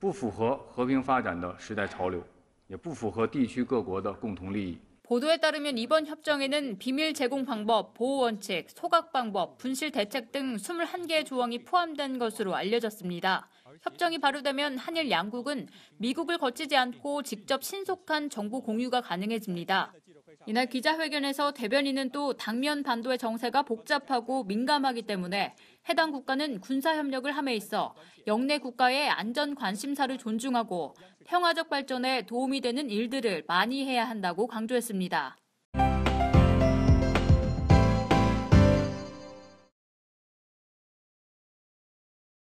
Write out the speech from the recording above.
不符合和平发展的时代潮流，也不符合地区各国的共同利益。 보도에 따르면 이번 협정에는 비밀 제공 방법, 보호 원칙, 소각 방법, 분실 대책 등 21개의 조항이 포함된 것으로 알려졌습니다. 협정이 발효되면 한일 양국은 미국을 거치지 않고 직접 신속한 정보 공유가 가능해집니다. 이날 기자회견에서 대변인은 또 당면 반도의 정세가 복잡하고 민감하기 때문에 해당 국가는 군사협력을 함에 있어 영내 국가의 안전 관심사를 존중하고 평화적 발전에 도움이 되는 일들을 많이 해야 한다고 강조했습니다.